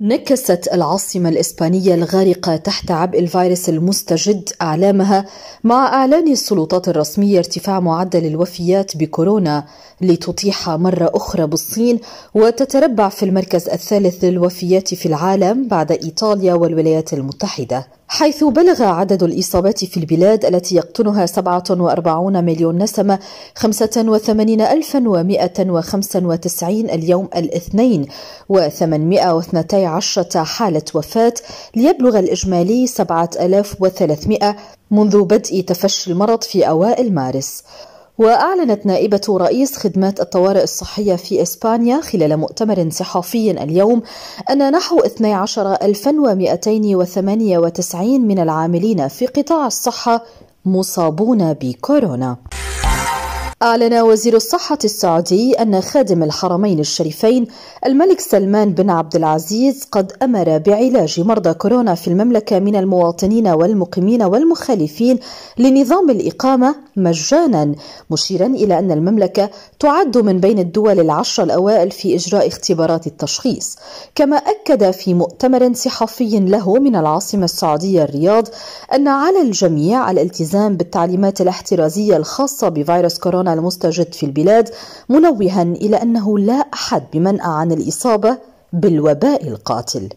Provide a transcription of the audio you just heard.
نكست العاصمة الإسبانية الغارقة تحت عبء الفيروس المستجد أعلامها مع إعلان السلطات الرسمية ارتفاع معدل الوفيات بكورونا لتطيح مرة أخرى بالصين وتتربع في المركز الثالث للوفيات في العالم بعد إيطاليا والولايات المتحدة حيث بلغ عدد الإصابات في البلاد التي يقطنها 47 مليون نسمة 85195 اليوم الاثنين و812 حالة وفاة ليبلغ الإجمالي 7300 منذ بدء تفشي المرض في أوائل مارس وأعلنت نائبة رئيس خدمات الطوارئ الصحية في إسبانيا خلال مؤتمر صحفي اليوم أن نحو 12298 من العاملين في قطاع الصحة مصابون بكورونا. أعلن وزير الصحة السعودي أن خادم الحرمين الشريفين الملك سلمان بن عبد العزيز قد أمر بعلاج مرضى كورونا في المملكة من المواطنين والمقيمين والمخالفين لنظام الإقامة مجانا مشيرا إلى أن المملكة تعد من بين الدول العشر الأوائل في إجراء اختبارات التشخيص كما أكد في مؤتمر صحفي له من العاصمة السعودية الرياض أن على الجميع الالتزام بالتعليمات الاحترازية الخاصة بفيروس كورونا المستجد في البلاد منوها إلى أنه لا أحد بمنأى عن الإصابة بالوباء القاتل